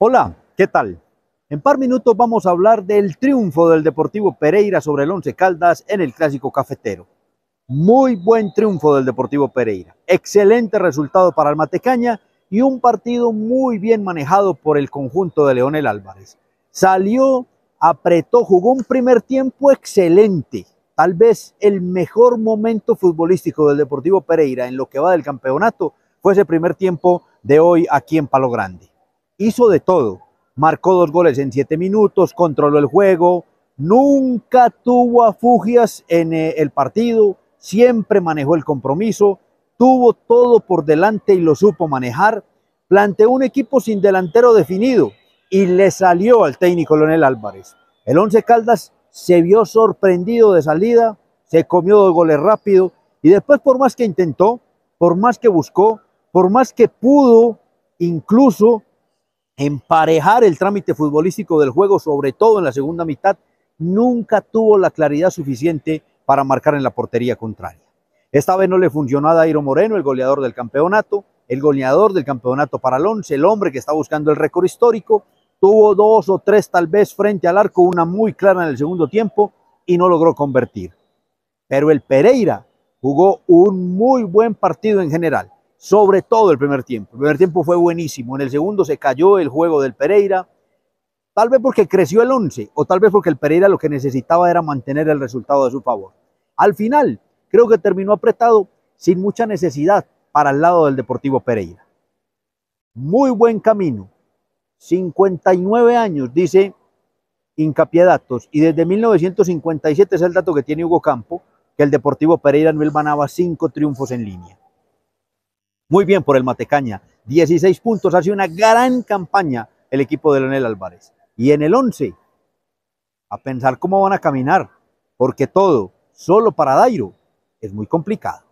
Hola, ¿qué tal? En par minutos vamos a hablar del triunfo del Deportivo Pereira sobre el Once Caldas en el Clásico Cafetero. Muy buen triunfo del Deportivo Pereira. Excelente resultado para el Matecaña y un partido muy bien manejado por el conjunto de Leonel Álvarez. Salió, apretó, jugó un primer tiempo excelente. Tal vez el mejor momento futbolístico del Deportivo Pereira en lo que va del campeonato fue ese primer tiempo de hoy aquí en Palo Grande hizo de todo. Marcó dos goles en siete minutos, controló el juego, nunca tuvo afugias en eh, el partido, siempre manejó el compromiso, tuvo todo por delante y lo supo manejar. Planteó un equipo sin delantero definido y le salió al técnico Leonel Álvarez. El Once Caldas se vio sorprendido de salida, se comió dos goles rápido y después por más que intentó, por más que buscó, por más que pudo incluso emparejar el trámite futbolístico del juego, sobre todo en la segunda mitad, nunca tuvo la claridad suficiente para marcar en la portería contraria. Esta vez no le funcionó a Dairo Moreno, el goleador del campeonato, el goleador del campeonato para el el hombre que está buscando el récord histórico, tuvo dos o tres tal vez frente al arco, una muy clara en el segundo tiempo y no logró convertir. Pero el Pereira jugó un muy buen partido en general sobre todo el primer tiempo. El primer tiempo fue buenísimo, en el segundo se cayó el juego del Pereira, tal vez porque creció el 11 o tal vez porque el Pereira lo que necesitaba era mantener el resultado a su favor. Al final, creo que terminó apretado sin mucha necesidad para el lado del Deportivo Pereira. Muy buen camino. 59 años, dice hincapié datos. Y desde 1957 es el dato que tiene Hugo Campo, que el Deportivo Pereira no ganaba cinco triunfos en línea. Muy bien por el Matecaña. 16 puntos, ha sido una gran campaña el equipo de Leonel Álvarez. Y en el 11, a pensar cómo van a caminar, porque todo, solo para Dairo, es muy complicado.